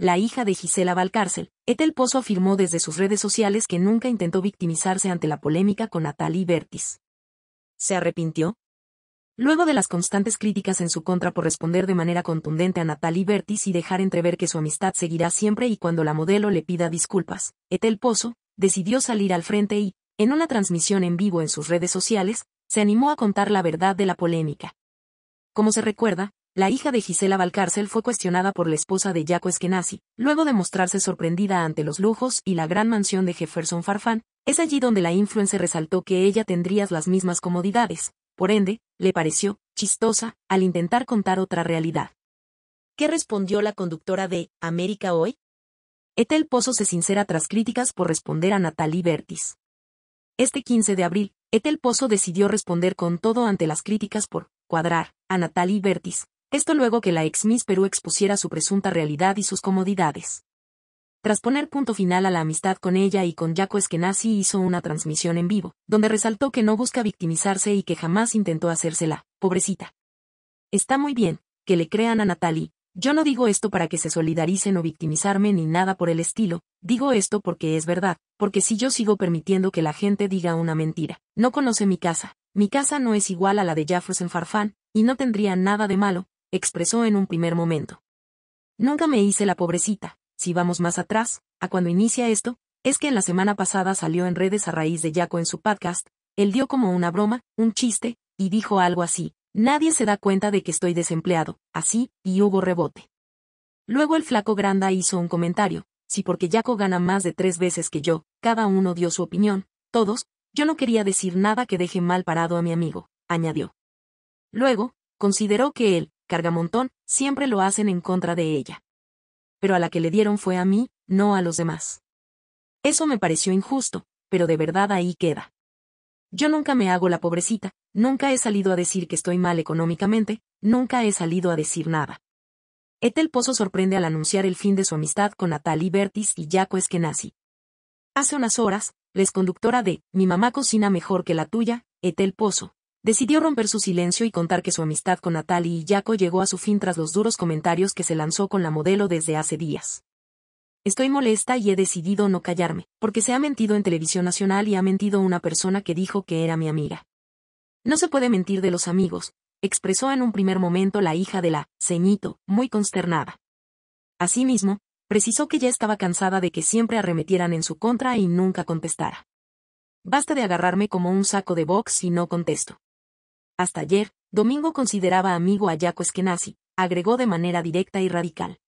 la hija de Gisela Valcárcel, Etel Pozo afirmó desde sus redes sociales que nunca intentó victimizarse ante la polémica con Natalie Bertis. ¿Se arrepintió? Luego de las constantes críticas en su contra por responder de manera contundente a Natalie Bertis y dejar entrever que su amistad seguirá siempre y cuando la modelo le pida disculpas, Etel Pozo decidió salir al frente y, en una transmisión en vivo en sus redes sociales, se animó a contar la verdad de la polémica. Como se recuerda, la hija de Gisela Valcárcel fue cuestionada por la esposa de Jaco Eskenazi, luego de mostrarse sorprendida ante los lujos y la gran mansión de Jefferson Farfán, es allí donde la influencia resaltó que ella tendría las mismas comodidades, por ende, le pareció, chistosa, al intentar contar otra realidad. ¿Qué respondió la conductora de América Hoy? Etel Pozo se sincera tras críticas por responder a Natalie Bertis. Este 15 de abril, Etel Pozo decidió responder con todo ante las críticas por cuadrar a Natalie Bertis, esto luego que la ex Miss Perú expusiera su presunta realidad y sus comodidades. Tras poner punto final a la amistad con ella y con Jaco Eskenazi hizo una transmisión en vivo, donde resaltó que no busca victimizarse y que jamás intentó hacérsela, pobrecita. Está muy bien, que le crean a Natalie, yo no digo esto para que se solidaricen o victimizarme ni nada por el estilo, digo esto porque es verdad, porque si yo sigo permitiendo que la gente diga una mentira, no conoce mi casa, mi casa no es igual a la de Jafros en Farfán, y no tendría nada de malo, expresó en un primer momento. Nunca me hice la pobrecita, si vamos más atrás, a cuando inicia esto, es que en la semana pasada salió en redes a raíz de Jaco en su podcast, él dio como una broma, un chiste, y dijo algo así, nadie se da cuenta de que estoy desempleado, así, y hubo rebote. Luego el flaco Granda hizo un comentario, si porque Jaco gana más de tres veces que yo, cada uno dio su opinión, todos, yo no quería decir nada que deje mal parado a mi amigo, añadió. Luego, consideró que él, Cargamontón, siempre lo hacen en contra de ella. Pero a la que le dieron fue a mí, no a los demás. Eso me pareció injusto, pero de verdad ahí queda. Yo nunca me hago la pobrecita, nunca he salido a decir que estoy mal económicamente, nunca he salido a decir nada. Etel Pozo sorprende al anunciar el fin de su amistad con Natalie Bertis y Jaco Eskenazi. Hace unas horas, les conductora de Mi mamá cocina mejor que la tuya, Etel Pozo, Decidió romper su silencio y contar que su amistad con Natalie y Jaco llegó a su fin tras los duros comentarios que se lanzó con la modelo desde hace días. Estoy molesta y he decidido no callarme, porque se ha mentido en televisión nacional y ha mentido una persona que dijo que era mi amiga. No se puede mentir de los amigos, expresó en un primer momento la hija de la, ceñito, muy consternada. Asimismo, precisó que ya estaba cansada de que siempre arremetieran en su contra y nunca contestara. Basta de agarrarme como un saco de box y no contesto. Hasta ayer, Domingo consideraba amigo a Jaco Eskenazi, agregó de manera directa y radical.